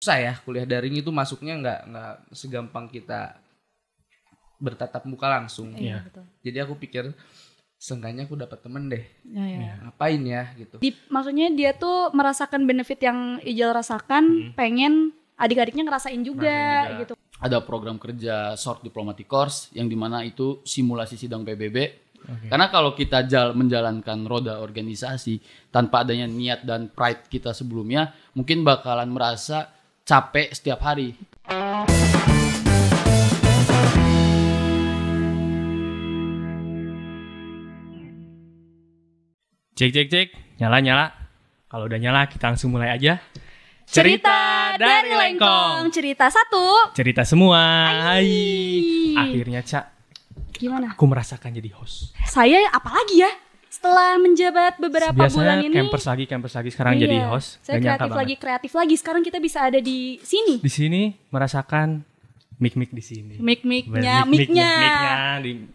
susah ya kuliah daring itu masuknya nggak nggak segampang kita bertatap muka langsung. Iya, iya. betul. Jadi aku pikir seenggaknya aku dapat temen deh. Iya, ya. Ngapain ya gitu. Di, maksudnya dia tuh merasakan benefit yang Ijal rasakan, hmm. pengen adik-adiknya ngerasain juga, gitu. Ada program kerja short diplomatic course yang dimana itu simulasi sidang PBB. Okay. Karena kalau kita jal menjalankan roda organisasi tanpa adanya niat dan pride kita sebelumnya, mungkin bakalan merasa capek setiap hari. Cek cek cek, nyala nyala. Kalau udah nyala kita langsung mulai aja. Cerita, cerita dari Lengkong. Cerita satu. Cerita semua. Hai. Akhirnya Cak. Gimana? Aku merasakan jadi host. Saya apalagi ya? setelah menjabat beberapa Biasanya bulan ini campers lagi campers lagi sekarang iya, jadi host saya kreatif lagi kreatif lagi sekarang kita bisa ada di sini di sini merasakan mic mic di sini. mik micnya micnya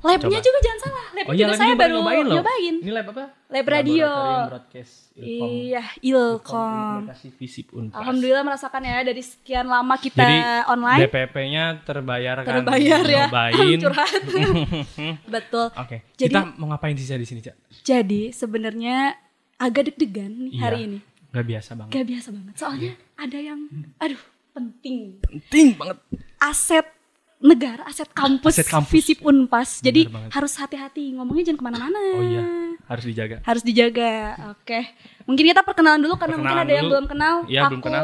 labnya juga jangan salah. Lab oh, iya, juga saya baru nyobain, nyobain. Ini lab apa? Lab radio. Broadcast Iya, Ilkom. Alhamdulillah merasakan ya dari sekian lama kita Jadi, online. DPP-nya terbayarkan. Terbayar ya. Nyobain. Curhat. Betul. Oke. Okay. Jadi, kita mau ngapain sih di sini, Cak? Jadi sebenarnya agak deg-degan nih iya, hari ini. Gak biasa banget. Gak biasa banget. Soalnya yeah. ada yang aduh penting. Penting banget aset negara, aset kampus, aset kampus. visip unpas. Benar Jadi banget. harus hati-hati ngomongnya jangan kemana-mana. Oh iya, harus dijaga. Harus dijaga. Oke, okay. mungkin kita perkenalan dulu karena perkenalan mungkin ada dulu. yang belum kenal. Iya, belum kenal.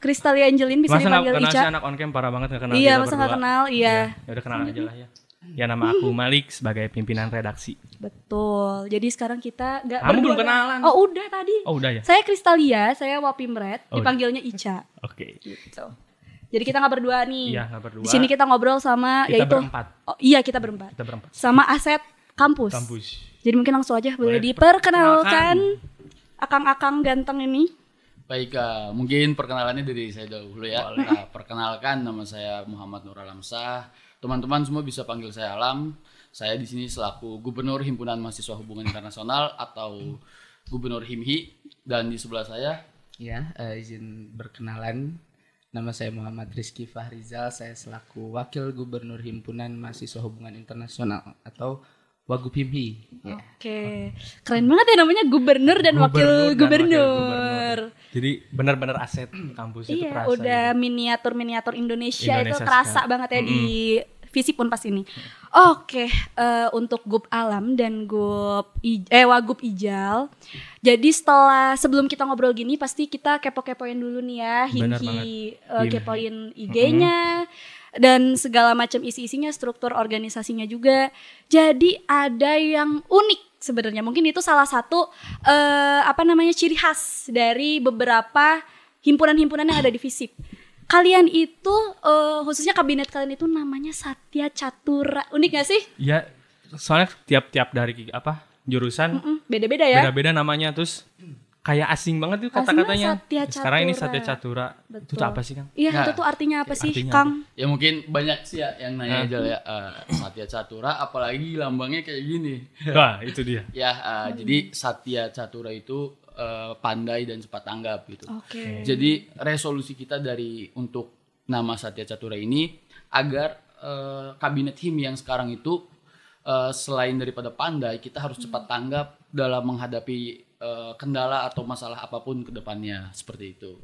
Kristalia Angelin bisa masa dipanggil Ica. Masa anak on parah banget gak kenal. Iya, masa gak kenal. Iya. iya. Ya udah kenal aja lah ya. Ya nama aku Malik sebagai pimpinan redaksi. Betul. Jadi sekarang kita nggak Kamu belum kan? kenalan. Oh udah tadi. Oh udah ya. Saya Kristalia, saya Wapimret, oh, dipanggilnya Ica. Oke. Okay. Gitu. Jadi kita nggak berdua nih. Iya, nggak berdua. Di sini kita ngobrol sama kita yaitu berempat. Oh, iya, kita berempat. Kita berempat. Sama aset kampus. Kampus. Jadi mungkin langsung aja boleh, boleh diperkenalkan akang-akang ganteng ini. Baik, uh, mungkin perkenalannya dari saya dahulu ya. Nah, perkenalkan nama saya Muhammad Nur Alamsah. Teman-teman semua bisa panggil saya Alam. Saya di sini selaku Gubernur Himpunan Mahasiswa Hubungan Internasional atau Gubernur Himhi dan di sebelah saya ya uh, izin berkenalan Nama saya Muhammad Rizky Fahrizal, saya selaku Wakil Gubernur Himpunan Mahasiswa Hubungan Internasional atau Wagub ya. Oke, okay. keren banget ya namanya Gubernur dan gubernur Wakil dan Gubernur. Wakil gubernur. Jadi benar-benar aset kampus iya, itu Iya, udah gitu. miniatur-miniatur Indonesia, Indonesia itu terasa sekali. banget ya mm -hmm. di visi pun pas ini. Oke, okay, uh, eh, untuk gup alam dan gup eh wagup ijal. Jadi setelah sebelum kita ngobrol gini pasti kita kepo-kepoin dulu nih ya, hiki uh, eh, kepoin IG-nya. Mm -hmm dan segala macam isi-isinya, struktur organisasinya juga. Jadi ada yang unik sebenarnya. Mungkin itu salah satu eh, apa namanya ciri khas dari beberapa himpunan-himpunan yang ada di FISIP kalian itu uh, khususnya kabinet kalian itu namanya Satya Catura. Unik gak sih? Iya. Soalnya tiap-tiap dari apa? jurusan beda-beda ya. Beda-beda namanya terus kayak asing banget tuh kata-katanya. Nah, sekarang ini Satya Catura. Betul. Itu apa sih, Kang? Iya, itu tuh artinya apa sih, artinya Kang? Apa? Ya mungkin banyak sih ya yang nanya nah. aja ya uh, Satya Catura apalagi lambangnya kayak gini. Wah, itu dia. ya, uh, hmm. jadi Satya Catura itu Eh, pandai dan cepat tanggap gitu. Okay. Jadi resolusi kita dari untuk nama Satya Catura ini agar uh, kabinet him yang sekarang itu uh, selain daripada pandai, kita harus hmm. cepat tanggap dalam menghadapi uh, kendala atau masalah apapun kedepannya seperti itu.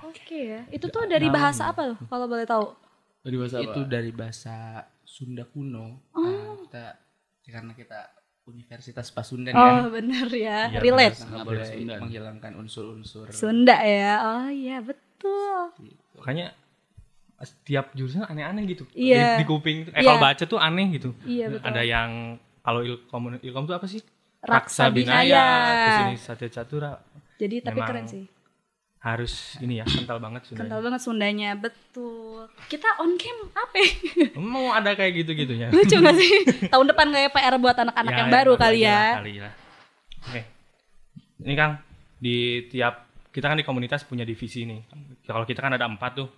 Oke okay, ya. Itu tuh dari nah, bahasa iya. apa loh kalau boleh tahu? Dari bahasa apa? Itu dari bahasa Sunda kuno. Nah, oh. Nah, kita karena kita Universitas Pasundan oh, kan? Oh benar ya, ya Nggak boleh menghilangkan unsur-unsur Sunda ya. Oh iya betul. Gitu. Makanya setiap jurusan aneh-aneh gitu. Iya. Di, di kuping, eh iya. kalau baca tuh aneh gitu. Iya betul. Ada yang kalau ilkom ilkom tuh apa sih? Raksa Binaya. Terus ini Satya Jadi tapi keren sih harus ini ya kental banget Sundanya. Kental banget Sundanya, betul. Kita on cam apa? Ya? Mau ada kayak gitu gitunya. Lucu gak sih? Tahun depan kayak ya, PR buat anak-anak ya, yang baru ya? kali ya. Kali lah. Oke. Ini Kang, di tiap kita kan di komunitas punya divisi nih. Kalau kita kan ada empat tuh,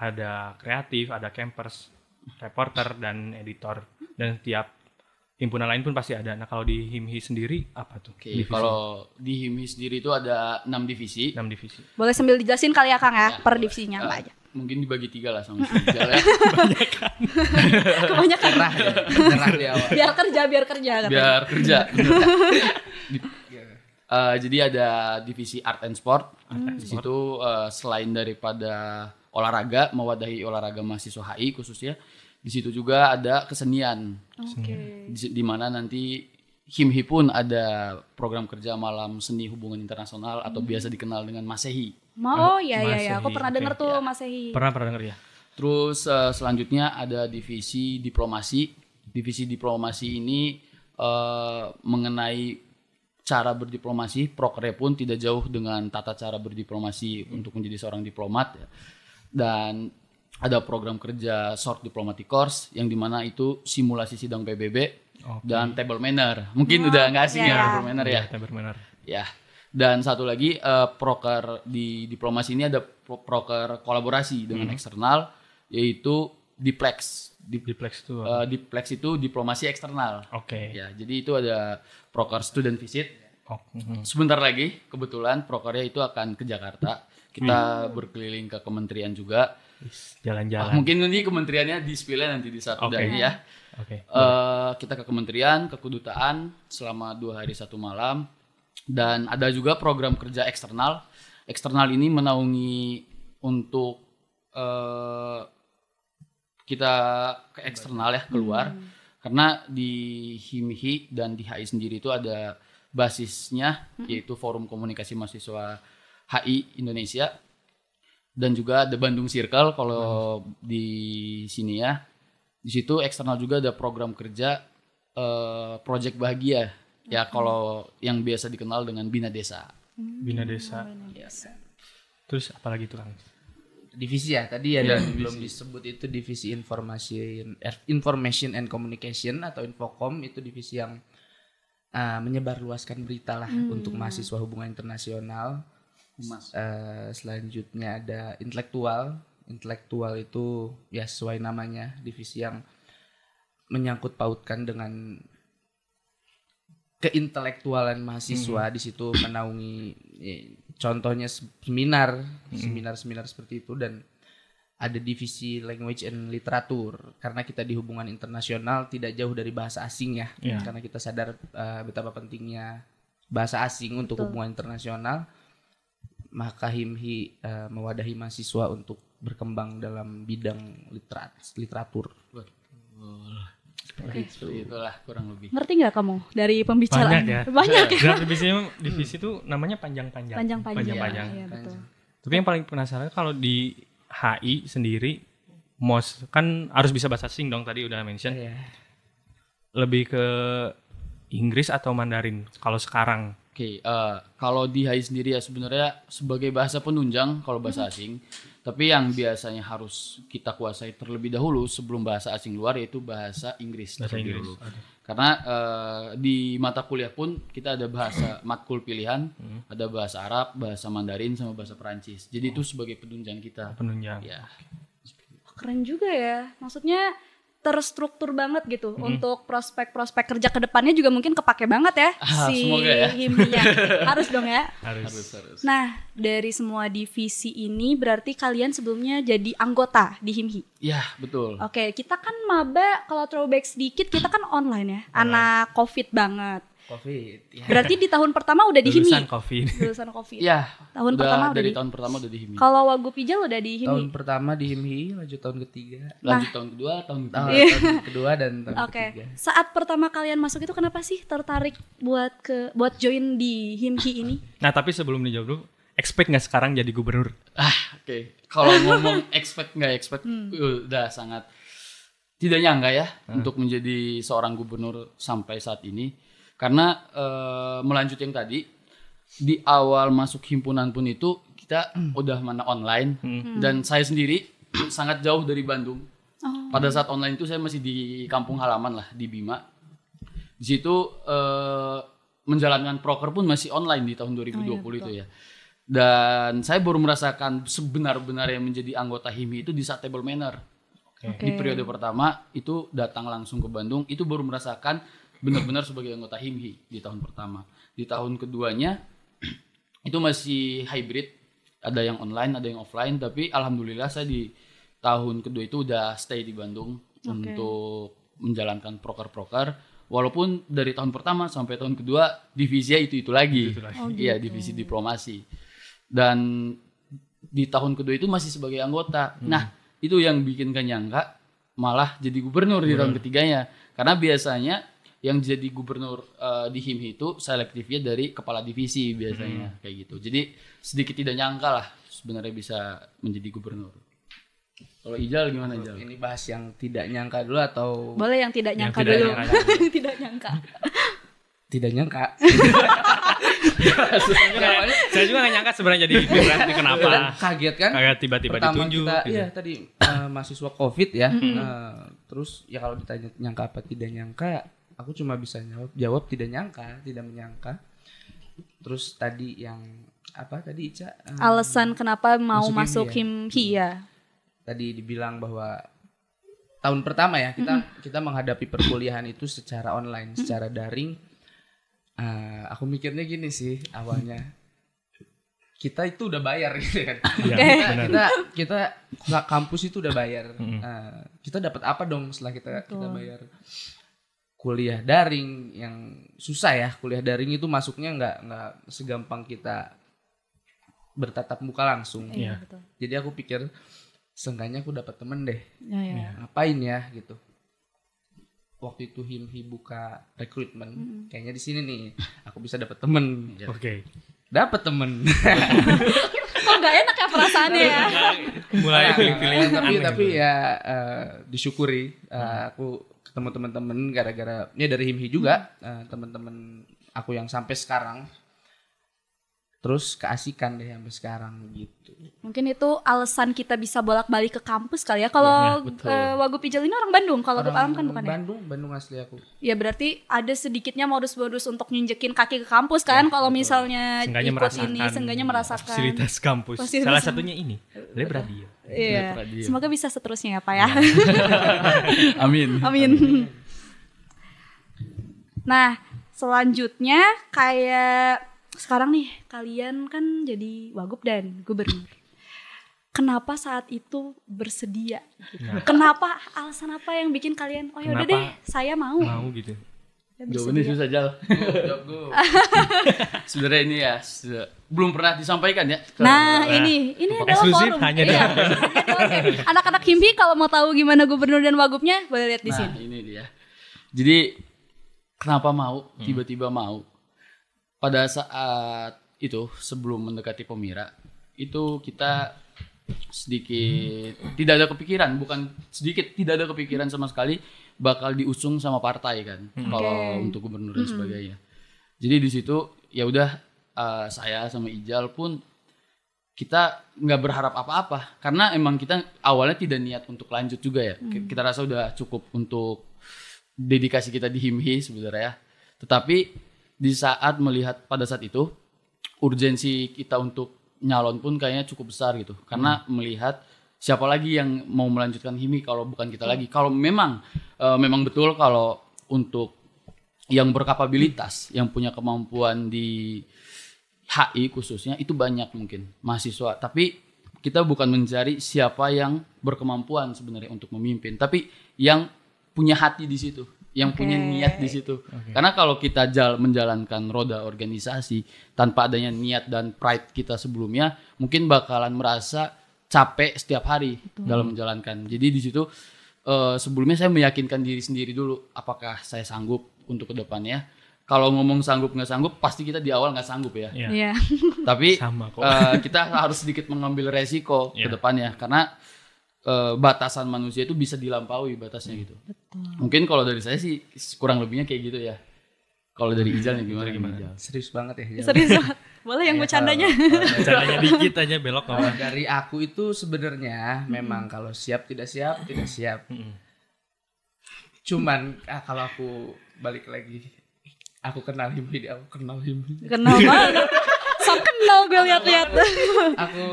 ada kreatif, ada campers, reporter dan editor. Dan tiap himpunan lain pun pasti ada. Nah kalau di Himhi sendiri apa tuh? Oke, okay, kalau di Himhi sendiri itu ada enam divisi. 6 divisi. Boleh sambil dijelasin kali ya Kang ya, ya per boleh. divisinya uh, aja? Mungkin dibagi tiga lah sama Rijal ya. Kebanyakan. Kebanyakan. Kerah ya. Kerah Biar kerja, biar kerja. Katanya. Biar kerja. uh, jadi ada divisi art and sport. Art and Di situ uh, selain daripada olahraga, mewadahi olahraga mahasiswa HI khususnya. Di situ juga ada kesenian. Okay. Di, mana nanti HIMHI pun ada program kerja malam seni hubungan internasional atau hmm. biasa dikenal dengan Masehi. Oh ya ya ya, aku pernah dengar okay. tuh iya. Masehi. Pernah pernah dengar ya. Terus uh, selanjutnya ada divisi diplomasi. Divisi diplomasi ini uh, mengenai cara berdiplomasi, prokre pun tidak jauh dengan tata cara berdiplomasi hmm. untuk menjadi seorang diplomat ya. dan ada program kerja short diplomatic course yang dimana itu simulasi sidang PBB okay. dan table manner mungkin oh, udah nggak asing iya, yeah. ya table manner ya iya, table manner ya dan satu lagi uh, proker di diplomasi ini ada proker kolaborasi dengan hmm. eksternal yaitu diplex di diplex itu uh, diplex itu diplomasi eksternal oke okay. ya jadi itu ada proker student visit oh. sebentar lagi kebetulan prokernya itu akan ke Jakarta kita hmm. berkeliling ke kementerian juga Jalan-jalan. Oh, mungkin nanti kementeriannya di ya nanti di satu okay. ya. Oke. Okay. Uh, eh, kita ke kementerian, ke kedutaan selama dua hari satu malam dan ada juga program kerja eksternal. Eksternal ini menaungi untuk uh, kita ke eksternal ya keluar hmm. karena di HIMHI dan di HI sendiri itu ada basisnya hmm. yaitu Forum Komunikasi Mahasiswa HI Indonesia dan juga ada Bandung Circle kalau hmm. di sini ya. Di situ eksternal juga ada program kerja uh, Project Bahagia. Ya, hmm. Ya kalau yang biasa dikenal dengan Bina Desa. Hmm. Bina Desa. Bina Terus apalagi itu Kang? Divisi ya tadi ya, ya dan belum disebut itu divisi informasi, eh, information and communication atau Infocom itu divisi yang uh, menyebarluaskan berita lah hmm. untuk mahasiswa hubungan internasional Eh, selanjutnya ada intelektual. Intelektual itu ya sesuai namanya divisi yang menyangkut pautkan dengan keintelektualan mahasiswa hmm. di situ menaungi ya, contohnya seminar, hmm. seminar-seminar seperti itu dan ada divisi language and literatur karena kita di hubungan internasional tidak jauh dari bahasa asing ya yeah. karena kita sadar uh, betapa pentingnya bahasa asing Betul. untuk hubungan internasional Mahkahimhi uh, eh, mewadahi mahasiswa untuk berkembang dalam bidang literat, literatur. Betul. Gitu. Oke. Okay. Itulah kurang lebih. Ngerti nggak kamu dari pembicaraan? Banyak ya. Banyak ya. Gelar divisi divisi itu namanya panjang-panjang. Panjang-panjang. Panjang-panjang. Ya, betul. Tapi yang paling penasaran kalau di HI sendiri mos kan harus bisa bahasa sing dong tadi udah mention. Yeah. Lebih ke Inggris atau Mandarin kalau sekarang? Oke, okay, uh, eh, kalau di Hai sendiri ya sebenarnya sebagai bahasa penunjang kalau bahasa mm-hmm. asing, hmm. tapi yang biasanya harus kita kuasai terlebih dahulu sebelum bahasa asing luar yaitu bahasa Inggris bahasa terlebih Inggris. dulu. Okay. Karena uh, di mata kuliah pun kita ada bahasa matkul pilihan, hmm. ada bahasa Arab, bahasa Mandarin sama bahasa Perancis. Jadi oh. itu sebagai penunjang kita. Penunjang. Ya. Keren juga ya. Maksudnya terstruktur banget gitu -hmm. untuk prospek-prospek kerja ke depannya juga mungkin kepake banget ya ah, si ya. himnya. harus dong ya. Harus. harus harus. Nah, dari semua divisi ini berarti kalian sebelumnya jadi anggota di Himhi. Ya, betul. Oke, kita kan maba kalau throwback sedikit kita kan online ya. Ah. Anak Covid banget. COVID. Ya. Berarti di tahun pertama udah di Himi. Lulusan COVID. Lulusan COVID. Iya. Tahun udah, pertama udah tahun di... pertama udah di Kalau Wagu Pijal udah di Tahun pertama di lanjut tahun ketiga, nah. lanjut ah. tahun kedua, tahun, ah, tahun, tahun kedua dan tahun okay. ketiga. Saat pertama kalian masuk itu kenapa sih tertarik buat ke buat join di Himhi ini? Nah, tapi sebelum dijawab dulu, expect nggak sekarang jadi gubernur? Ah, oke. Okay. Kalau ngomong expect nggak expect hmm. Uh, udah sangat tidak nyangka ya hmm. untuk menjadi seorang gubernur sampai saat ini karena e, melanjut yang tadi di awal masuk himpunan pun itu kita hmm. udah mana online hmm. hmm. dan saya sendiri sangat jauh dari Bandung. Oh. Pada saat online itu saya masih di kampung halaman lah di Bima. Di situ e, menjalankan proker pun masih online di tahun 2020 oh, iya, itu ya dan saya baru merasakan sebenar-benar yang menjadi anggota HIMI itu di saat table manner. Okay. Di periode pertama itu datang langsung ke Bandung, itu baru merasakan benar-benar sebagai anggota HIMHI di tahun pertama. Di tahun keduanya itu masih hybrid, ada yang online, ada yang offline, tapi alhamdulillah saya di tahun kedua itu udah stay di Bandung okay. untuk menjalankan proker-proker. Walaupun dari tahun pertama sampai tahun kedua divisi itu itu lagi, oh, iya gitu. iya divisi diplomasi. Dan di tahun kedua itu masih sebagai anggota. Hmm. Nah itu yang bikin gak nyangka malah jadi gubernur di tahun ketiganya. Karena biasanya yang jadi gubernur uh, di HIMHI itu selektifnya dari kepala divisi biasanya hmm. kayak gitu. Jadi sedikit tidak nyangka lah sebenarnya bisa menjadi gubernur. Kalau Ijal gimana Ijal? Ini bahas yang tidak nyangka dulu atau Boleh yang tidak nyangka yang tidak dulu. Nyangka tidak nyangka. tidak nyangka. saya juga gak nyangka sebenarnya jadi gubernur iya. ini kenapa. Iya. kaget kan? Kaget tiba-tiba ditunjuk. Iya gitu. ya tadi uh, mahasiswa Covid ya. Hmm. Uh, terus ya kalau ditanya nyangka apa tidak nyangka aku cuma bisa jawab jawab tidak nyangka tidak menyangka terus tadi yang apa tadi Ica um, alasan kenapa mau masuk Himhi ya? tadi dibilang bahwa tahun pertama ya kita mm -hmm. kita menghadapi perkuliahan itu secara online secara daring uh, aku mikirnya gini sih awalnya kita itu udah bayar gitu kan iya, okay. kita, kita kita kampus itu udah bayar uh, kita dapat apa dong setelah kita Betul. kita bayar kuliah daring yang susah ya kuliah daring itu masuknya nggak nggak segampang kita bertatap muka langsung. Iya, iya. Jadi aku pikir sengganya aku dapat temen deh. Ya, ya. Ngapain ya gitu. Waktu itu Himhi buka rekrutmen, mm -hmm. kayaknya di sini nih aku bisa dapat temen. ya. Oke. Okay. Dapat temen. Kok nggak enak ya perasaannya ya? Mulai nah, pilih-pilih. tapi tapi ya uh, disyukuri uh, aku ketemu teman-teman gara-gara ini ya dari Himhi juga uh, teman-teman aku yang sampai sekarang terus keasikan deh sampai sekarang gitu. Mungkin itu alasan kita bisa bolak-balik ke kampus kali ya. Kalau ya, uh, Wagu ini orang Bandung, kalau ke Alam kan bukan ya? Bandung Bandung asli aku. Ya berarti ada sedikitnya modus-modus untuk nyinjekin kaki ke kampus kan ya, kalau misalnya sengganya ikut merasakan ini, sengganya merasakan fasilitas kampus. Fasilitas Salah satunya ini, berarti ya. Iya. Semoga bisa seterusnya ya, Pak ya. Amin. Iya. Amin. Amin. Nah, selanjutnya kayak sekarang nih kalian kan jadi wagub dan gubernur kenapa saat itu bersedia gitu. Kenapa alasan apa yang bikin kalian oh ya udah deh saya mau. Mau gitu. Jawabannya susah jauh. Sebenarnya ini ya belum pernah disampaikan ya. Nah, nah ini nah. ini adalah eksklusif forum. hanya iya, Anak-anak Himpi kalau mau tahu gimana gubernur dan wagubnya boleh lihat di nah, sini. Ini dia. Jadi kenapa mau tiba-tiba hmm. mau? pada saat itu sebelum mendekati Pemira itu kita sedikit tidak ada kepikiran bukan sedikit tidak ada kepikiran sama sekali bakal diusung sama partai kan hmm. kalau untuk gubernur dan hmm. sebagainya jadi di situ ya udah uh, saya sama Ijal pun kita nggak berharap apa-apa karena emang kita awalnya tidak niat untuk lanjut juga ya hmm. kita rasa udah cukup untuk dedikasi kita di himhi sebenarnya tetapi di saat melihat pada saat itu urgensi kita untuk nyalon pun kayaknya cukup besar gitu karena hmm. melihat siapa lagi yang mau melanjutkan himi kalau bukan kita hmm. lagi kalau memang e, memang betul kalau untuk yang berkapabilitas yang punya kemampuan di HI khususnya itu banyak mungkin mahasiswa tapi kita bukan mencari siapa yang berkemampuan sebenarnya untuk memimpin tapi yang punya hati di situ yang okay. punya niat di situ. Okay. Karena kalau kita jal menjalankan roda organisasi tanpa adanya niat dan pride kita sebelumnya, mungkin bakalan merasa capek setiap hari Betul. dalam menjalankan. Jadi di situ uh, sebelumnya saya meyakinkan diri sendiri dulu apakah saya sanggup untuk kedepannya. Kalau ngomong sanggup nggak sanggup, pasti kita di awal nggak sanggup ya. Yeah. Yeah. Tapi Sama kok. Uh, kita harus sedikit mengambil resiko yeah. kedepannya iya. karena Eh, batasan manusia itu bisa dilampaui batasnya gitu. Betul. Mungkin kalau dari saya sih kurang lebihnya kayak gitu ya. Kalau dari Ijal nih gimana gimana? Ijal. Serius banget ya. Ijal. Serius banget. Boleh yang iya, bercandanya. Bercandanya dikit aja belok kalau dari aku itu sebenarnya hmm. memang kalau siap tidak siap tidak siap. Hmm. Cuman ah, kalau aku balik lagi aku kenal Himri aku kenal Himri. Kenal banget. Sok kenal gue lihat-lihat. Aku, aku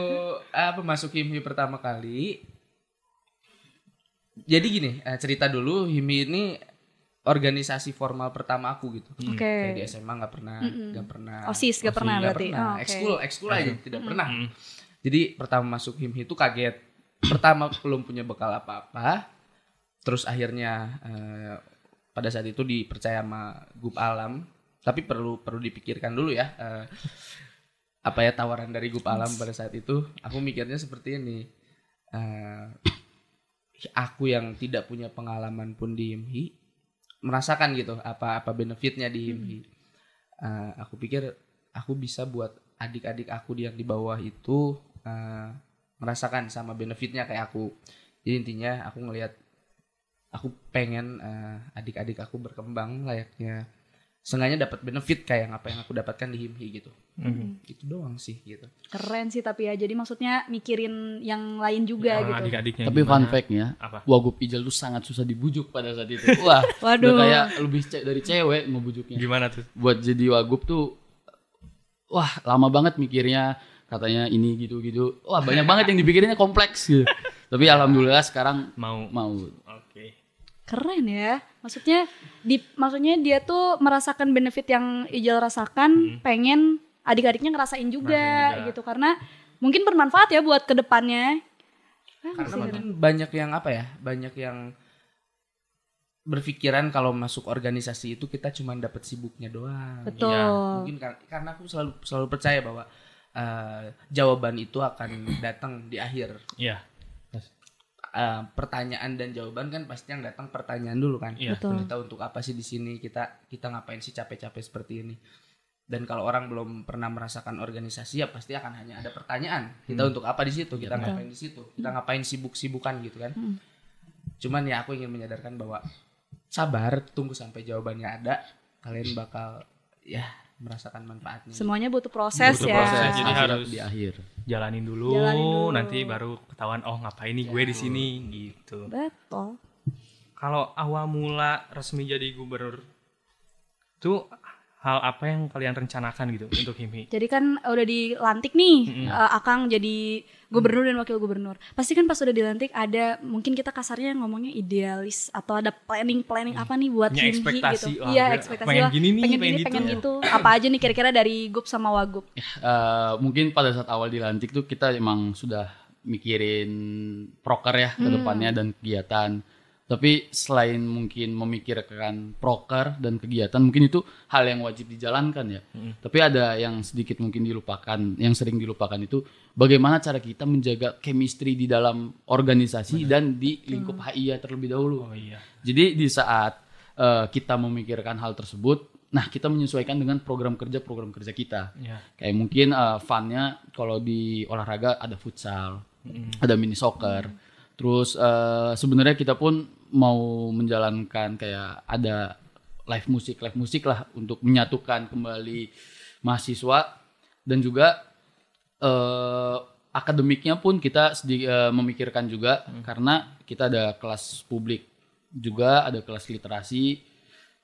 apa ah, masuk pertama kali jadi gini eh, cerita dulu Himi ini organisasi formal pertama aku gitu. Hmm. Oke. Okay. Kayak di SMA nggak pernah nggak mm pernah. OSIS nggak pernah berarti. Pernah. Oh, okay. Ekskul ekskul aja mm. tidak pernah. Jadi pertama masuk Himi itu kaget. Pertama belum punya bekal apa-apa. Terus akhirnya eh, pada saat itu dipercaya sama Gup Alam. Tapi perlu perlu dipikirkan dulu ya. Eh, apa ya tawaran dari Gup Alam pada saat itu? Aku mikirnya seperti ini. Eh, aku yang tidak punya pengalaman pun di IMHI merasakan gitu apa apa benefitnya di IMHI. Hmm. Uh, aku pikir aku bisa buat adik-adik aku yang di bawah itu uh, merasakan sama benefitnya kayak aku. Jadi intinya aku ngelihat aku pengen uh, eh, adik -adik aku berkembang layaknya Seenggaknya dapat benefit kayak apa yang aku dapatkan di Himhi gitu. Mm-hmm. Itu doang sih gitu. Keren sih tapi ya. Jadi maksudnya mikirin yang lain juga ya, gitu. Adik-adiknya tapi gimana? fun fact-nya, apa? Wagup Ijal lu sangat susah dibujuk pada saat itu. Wah, Waduh. udah kayak lebih ce- dari cewek ngebujuknya. Gimana tuh? Buat jadi Wagup tuh wah lama banget mikirnya katanya ini gitu gitu wah banyak banget yang dipikirinnya kompleks gitu tapi alhamdulillah sekarang mau mau oke okay keren ya maksudnya di maksudnya dia tuh merasakan benefit yang Ijal rasakan hmm. pengen adik-adiknya ngerasain juga, gitu karena mungkin bermanfaat ya buat kedepannya karena mungkin banyak yang apa ya banyak yang berpikiran kalau masuk organisasi itu kita cuma dapat sibuknya doang betul ya, mungkin kar karena aku selalu selalu percaya bahwa uh, jawaban itu akan datang di akhir ya Eh, pertanyaan dan jawaban kan pasti yang datang pertanyaan dulu kan. Iya. Kita untuk apa sih di sini? Kita kita ngapain sih capek-capek seperti ini? Dan kalau orang belum pernah merasakan organisasi ya pasti akan hanya ada pertanyaan. Kita hmm. untuk apa di situ? Kita iya. Betul. ngapain di situ? Kita ngapain sibuk-sibukan gitu kan? Hmm. Cuman ya aku ingin menyadarkan bahwa sabar, tunggu sampai jawabannya ada. Kalian bakal ya merasakan manfaatnya. Semuanya butuh proses butuh ya. Proses. Jadi akhir harus di akhir. Jalanin dulu, jalanin dulu, nanti baru ketahuan oh ngapain nih ya. gue di iya. sini gitu. Betul. Kalau awal mula resmi jadi gubernur tuh hal apa yang kalian rencanakan gitu untuk Himi? Jadi kan udah dilantik nih, mm -hmm. uh, Akang jadi gubernur dan wakil gubernur. Pasti kan pas udah dilantik ada mungkin kita kasarnya ngomongnya idealis atau ada planning planning hmm. apa nih buat ya, himhi gitu. Iya, ekspektasi pengen lah. Gini nih, pengen, pengen gini, gitu. gitu. Iya. apa aja nih kira-kira dari gup sama wagub? Uh, mungkin pada saat awal dilantik tuh kita emang sudah mikirin proker ya ke hmm. depannya dan kegiatan tapi selain mungkin memikirkan proker dan kegiatan, mungkin itu hal yang wajib dijalankan ya. Hmm. Tapi ada yang sedikit mungkin dilupakan, yang sering dilupakan itu bagaimana cara kita menjaga chemistry di dalam organisasi Benar. dan di lingkup hmm. HIA terlebih dahulu. Oh, iya. Jadi di saat uh, kita memikirkan hal tersebut, nah kita menyesuaikan dengan program kerja program kerja kita. Yeah. Kayak mungkin uh, funnya kalau di olahraga ada futsal, hmm. ada mini soccer. Hmm. Terus uh, sebenarnya kita pun mau menjalankan kayak ada live musik, live musik lah untuk menyatukan kembali mahasiswa dan juga uh, akademiknya pun kita sedi, uh, memikirkan juga hmm. karena kita ada kelas publik juga ada kelas literasi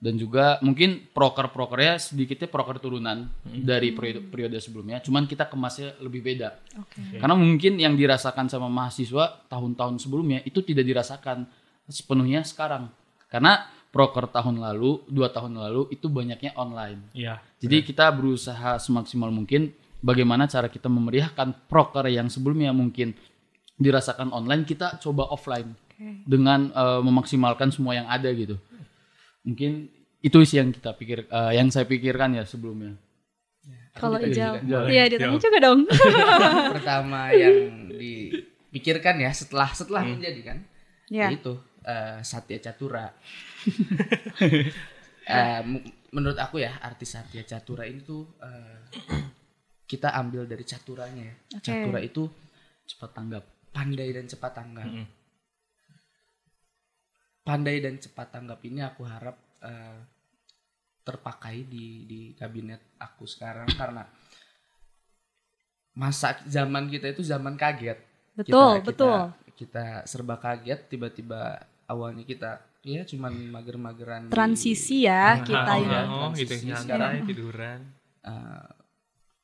dan juga mungkin proker-prokernya sedikitnya proker turunan hmm. dari periode, periode sebelumnya cuman kita kemasnya lebih beda okay. karena mungkin yang dirasakan sama mahasiswa tahun-tahun sebelumnya itu tidak dirasakan sepenuhnya sekarang karena proker tahun lalu dua tahun lalu itu banyaknya online yeah. jadi kita berusaha semaksimal mungkin bagaimana cara kita memeriahkan proker yang sebelumnya mungkin dirasakan online kita coba offline okay. dengan uh, memaksimalkan semua yang ada gitu mungkin itu sih yang kita pikir uh, yang saya pikirkan ya sebelumnya ya. kalau hijau iya ditanya juga dong pertama yang dipikirkan ya setelah setelah hmm. menjadi kan ya. itu uh, eh, Satya Catura uh, eh, menurut aku ya artis Satya Catura ini tuh kita ambil dari caturanya ya. okay. catura itu cepat tanggap pandai dan cepat tanggap hmm pandai dan cepat tanggap ini aku harap uh, terpakai di di kabinet aku sekarang karena masa zaman kita itu zaman kaget. Betul, kita, betul. Kita, kita serba kaget tiba-tiba awalnya kita ya cuman mager-mageran transisi di, ya ah, kita oh, ya. Oh, gitu sekarang tiduran. Uh,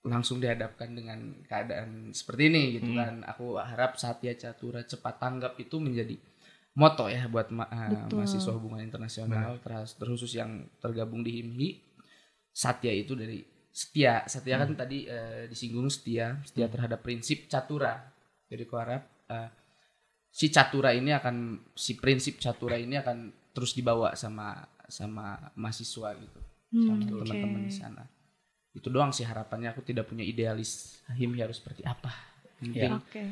langsung dihadapkan dengan keadaan seperti ini gitu hmm. kan. Aku harap Satya Catura cepat tanggap itu menjadi moto ya buat ma eh, Betul. mahasiswa hubungan internasional terus terkhusus yang tergabung di HIMHI Satya itu dari setia setia kan hmm. kan tadi uh, disinggung setia setia hmm. terhadap prinsip catura jadi kuharap uh, eh, si catura ini akan si prinsip catura ini akan terus dibawa sama sama mahasiswa gitu hmm, sama teman-teman di sana itu doang sih harapannya aku tidak punya idealis HIMHI harus seperti apa penting ya. okay.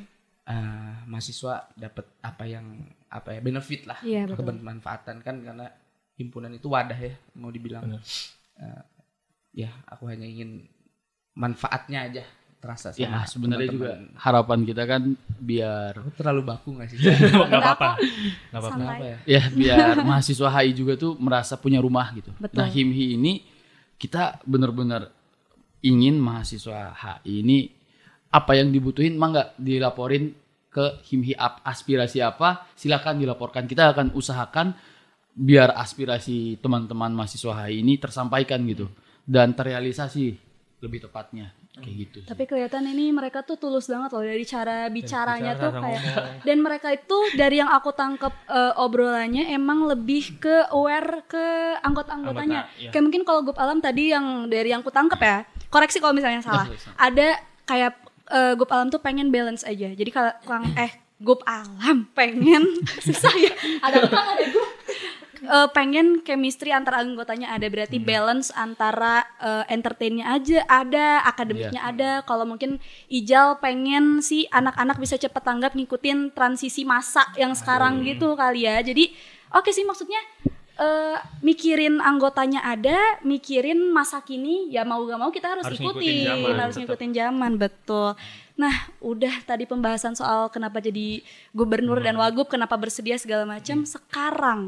uh, mahasiswa dapat apa yang apa ya benefit lah ya, kebermanfaatan kan karena himpunan itu wadah ya mau dibilang uh, ya aku hanya ingin manfaatnya aja terasa sama ya sebenarnya juga harapan kita kan biar aku terlalu baku nggak sih nggak apa-apa nggak apa-apa ya. ya biar mahasiswa HI juga tuh merasa punya rumah gitu nah, Betul. nah himhi ini kita benar-benar ingin mahasiswa HI ini apa yang dibutuhin mah nggak dilaporin ke himhi aspirasi apa silahkan dilaporkan kita akan usahakan biar aspirasi teman-teman mahasiswa HI ini tersampaikan gitu dan terrealisasi lebih tepatnya kayak hmm. gitu. Tapi kelihatan ini mereka tuh tulus banget loh dari cara bicaranya dari bicara, tuh kayak ngomong. dan mereka itu dari yang aku tangkep uh, obrolannya emang lebih ke aware ke anggota-anggotanya. Anggota, ya. Kayak mungkin kalau grup alam tadi yang dari yang aku tangkep ya, koreksi kalau misalnya salah. Iya, iya, iya. Ada kayak uh, eh, Gop Alam tuh pengen balance aja. Jadi kalau kurang eh Gop Alam pengen susah ya. Ada apa ada Gop? Uh, eh, pengen chemistry antara anggotanya ada berarti hmm. balance antara uh, entertainnya aja ada akademiknya yeah. ada kalau mungkin Ijal pengen si anak-anak bisa cepet tanggap ngikutin transisi masa yang sekarang hmm. gitu kali ya jadi oke okay sih maksudnya uh, mikirin anggotanya ada, mikirin masa kini, ya mau gak mau kita harus, harus ikuti, ngikutin harus betul. ngikutin zaman, betul. Nah, udah tadi pembahasan soal kenapa jadi gubernur hmm. dan wagub, kenapa bersedia segala macam. Hmm. Sekarang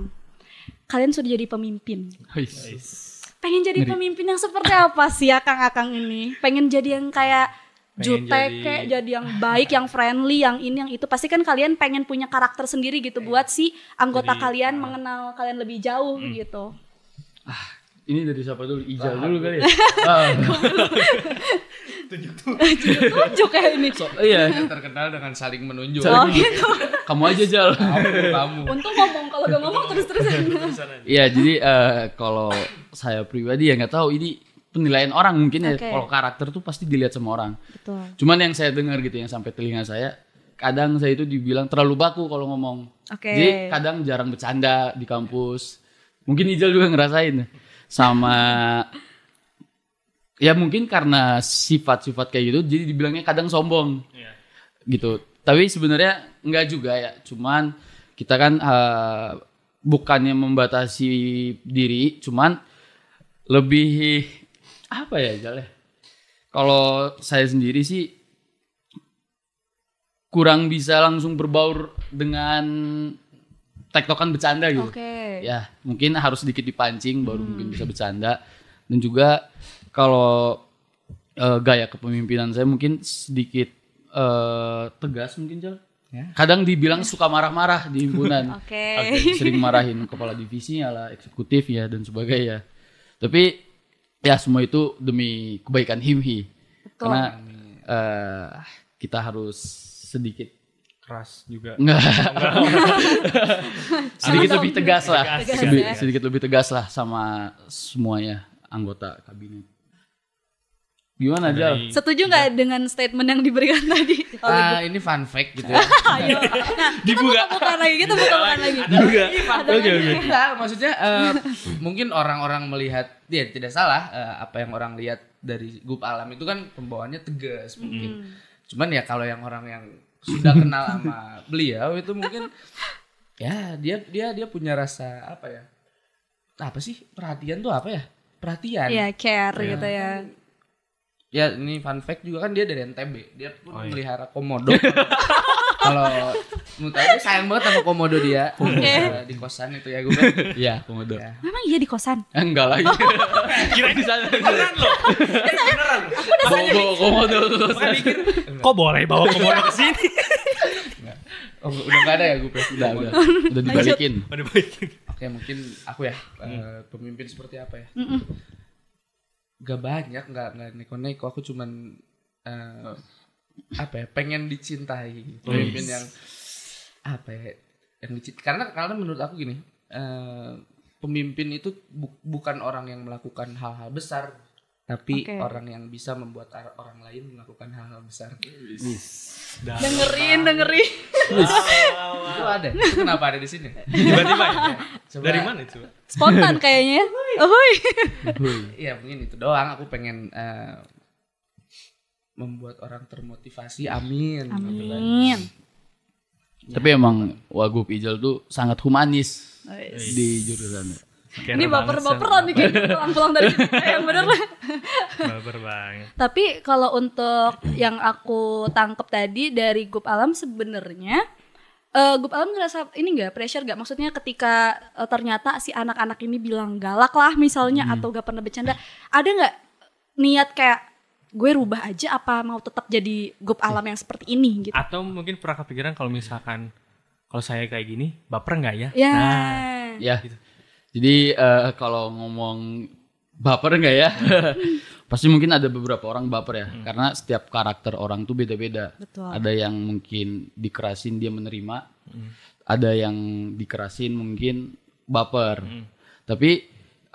kalian sudah jadi pemimpin. Heis. Pengen jadi Ngeri. pemimpin yang seperti apa sih ya Kang Akang ini? Pengen jadi yang kayak jutek jadi... kayak jadi yang baik, yang friendly, yang ini, yang itu. Pasti kan kalian pengen punya karakter sendiri gitu iya. buat si anggota jadi, kalian uh, mengenal kalian lebih jauh hmm. gitu. Ah, ini dari siapa dulu? Ijal Bahan. dulu kali ya. tunjuk tunjuk kayak ini. So, iya. terkenal dengan saling menunjuk. oh, gitu. Kamu aja Jal. kamu. Untung ngomong kalau gak ngomong terus terusan. Iya, jadi uh, kalau saya pribadi ya nggak tahu ini penilaian orang mungkin ya kalau karakter tuh pasti dilihat sama orang. Betul. Cuman yang saya dengar gitu yang sampai telinga saya kadang saya itu dibilang terlalu baku kalau ngomong. Okay. Jadi kadang jarang bercanda di kampus. Mungkin Ijal juga ngerasain sama ya mungkin karena sifat-sifat kayak gitu jadi dibilangnya kadang sombong. Yeah. Gitu. Tapi sebenarnya enggak juga ya. Cuman kita kan uh, bukannya membatasi diri, cuman lebih apa ya jale Kalau saya sendiri sih kurang bisa langsung berbaur dengan tektokan bercanda gitu. Okay. Ya, mungkin harus sedikit dipancing baru hmm. mungkin bisa bercanda. Dan juga kalau uh, gaya kepemimpinan saya mungkin sedikit uh, tegas mungkin jale ya. Kadang dibilang suka marah-marah di himpunan. Okay. sering marahin kepala divisi, lah, eksekutif ya dan sebagainya. Tapi ya semua itu demi kebaikan Himhi. Betul. Karena uh, kita harus sedikit keras juga. Enggak. sedikit lebih tegas lah. Ya. sedikit lebih tegas lah sama semuanya anggota kabinet. Gimana Jal? Setuju nggak dengan statement yang diberikan tadi? Ah ini fun fact gitu ya. Nah, nah, kita buka lagi, kita buka lagi. Dibuka. Oke oke. Iya. Nah, maksudnya uh, mungkin orang-orang melihat ya, tidak salah uh, apa yang orang lihat dari Gup Alam itu kan pembawaannya tegas mungkin. Mm. Cuman ya kalau yang orang yang sudah kenal sama beliau itu mungkin ya dia dia dia punya rasa apa ya? Apa sih perhatian tuh apa ya? Perhatian. ya care ya. gitu ya ya ini fun fact juga kan dia dari NTB dia pun oh, iya. melihara komodo kalau menurut aku sayang banget sama komodo dia okay. Eh, di kosan itu ya gue iya komodo ya. memang iya di kosan eh, enggak lagi oh. kira di sana beneran lo. beneran iya, aku udah bawa, bawa komodo kosan kok boleh bawa komodo ke sini Oh, udah gak ada ya gue udah, udah, udah dibalikin. Udah dibalikin. Oke, mungkin aku ya uh, pemimpin seperti apa ya? Mm -mm gak banyak nggak nggak neko-neko aku cuman uh, apa ya pengen dicintai gitu. pemimpin yes. yang apa ya yang dicintai karena karena menurut aku gini uh, pemimpin itu bu bukan orang yang melakukan hal-hal besar tapi okay. orang yang bisa membuat orang lain melakukan hal-hal besar. Yes. Dengerin, dengerin. Wow, Itu ada. Itu kenapa ada di sini? Tiba-tiba. Ya. Dari mana itu? Spontan kayaknya. Uhuy. Iya, mungkin itu doang aku pengen uh, membuat orang termotivasi. Amin. Amin. Ya. Tapi emang Wagub Ijal tuh sangat humanis yes. di jurusannya ini baper-baperan nih kayak gitu, pulang-pulang dari kita eh, yang bener lah. Baper banget. Tapi kalau untuk yang aku tangkep tadi dari grup alam sebenarnya uh, eh, Gup Alam ngerasa ini gak pressure gak? Maksudnya ketika uh, ternyata si anak-anak ini bilang galak lah misalnya hmm. atau gak pernah bercanda, ada gak niat kayak gue rubah aja apa mau tetap jadi Gup Alam yang seperti ini gitu? Atau mungkin pernah kepikiran kalau misalkan kalau saya kayak gini baper gak ya? Yeah. Nah, ya. Gitu. Jadi uh, kalau ngomong baper nggak ya? Pasti mungkin ada beberapa orang baper ya, hmm. karena setiap karakter orang tuh beda-beda. Ada yang mungkin dikerasin dia menerima, hmm. ada yang dikerasin mungkin baper. Hmm. Tapi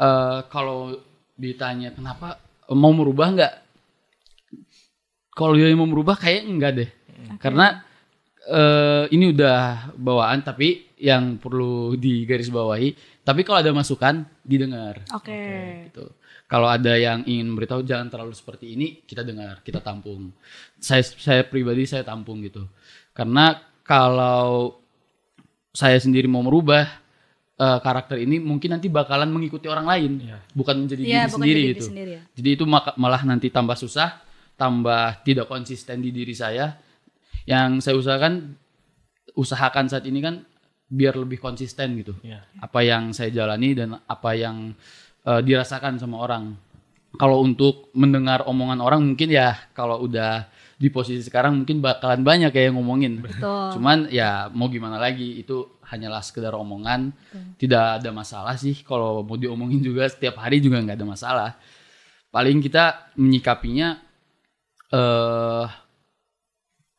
uh, kalau ditanya kenapa eh, mau merubah nggak? Kalau dia mau merubah kayak enggak deh, okay. Hmm. karena uh, ini udah bawaan tapi yang perlu digarisbawahi. Tapi kalau ada masukan didengar. Oke. Okay. Okay, gitu. Kalau ada yang ingin beritahu jangan terlalu seperti ini, kita dengar, kita tampung. Saya saya pribadi saya tampung gitu. Karena kalau saya sendiri mau merubah uh, karakter ini mungkin nanti bakalan mengikuti orang lain, yeah. bukan menjadi yeah, diri bukan sendiri gitu. sendiri, ya. Jadi itu malah nanti tambah susah, tambah tidak konsisten di diri saya. Yang saya usahakan usahakan saat ini kan biar lebih konsisten gitu. Yeah. Apa yang saya jalani dan apa yang uh, dirasakan sama orang. Kalau untuk mendengar omongan orang mungkin ya kalau udah di posisi sekarang mungkin bakalan banyak kayak yang ngomongin. Betul. Cuman ya mau gimana lagi itu hanyalah sekedar omongan. Betul. Tidak ada masalah sih kalau mau diomongin juga setiap hari juga nggak ada masalah. Paling kita menyikapinya uh,